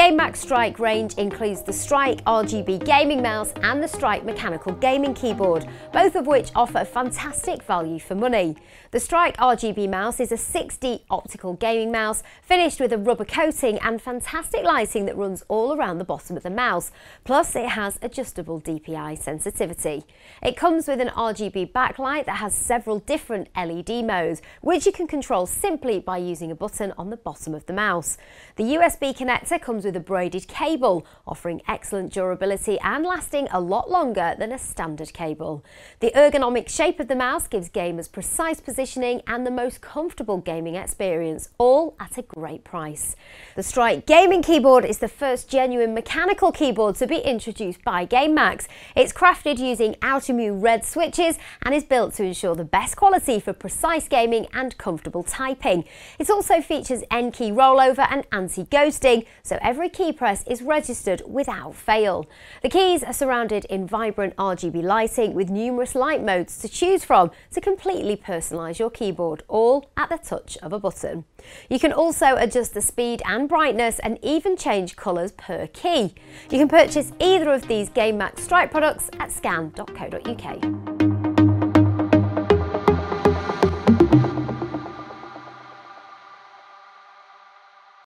Game Max Strike range includes the Strike RGB gaming mouse and the Strike mechanical gaming keyboard, both of which offer fantastic value for money. The Strike RGB mouse is a 6D optical gaming mouse finished with a rubber coating and fantastic lighting that runs all around the bottom of the mouse. Plus, it has adjustable DPI sensitivity. It comes with an RGB backlight that has several different LED modes, which you can control simply by using a button on the bottom of the mouse. The USB connector comes with with a braided cable, offering excellent durability and lasting a lot longer than a standard cable. The ergonomic shape of the mouse gives gamers precise positioning and the most comfortable gaming experience, all at a great price. The Strike gaming keyboard is the first genuine mechanical keyboard to be introduced by GameMax. It's crafted using Outermu Red switches and is built to ensure the best quality for precise gaming and comfortable typing. It also features N-key rollover and anti-ghosting, so every every key press is registered without fail. The keys are surrounded in vibrant RGB lighting with numerous light modes to choose from to completely personalise your keyboard, all at the touch of a button. You can also adjust the speed and brightness and even change colours per key. You can purchase either of these GameMax Strike products at scan.co.uk.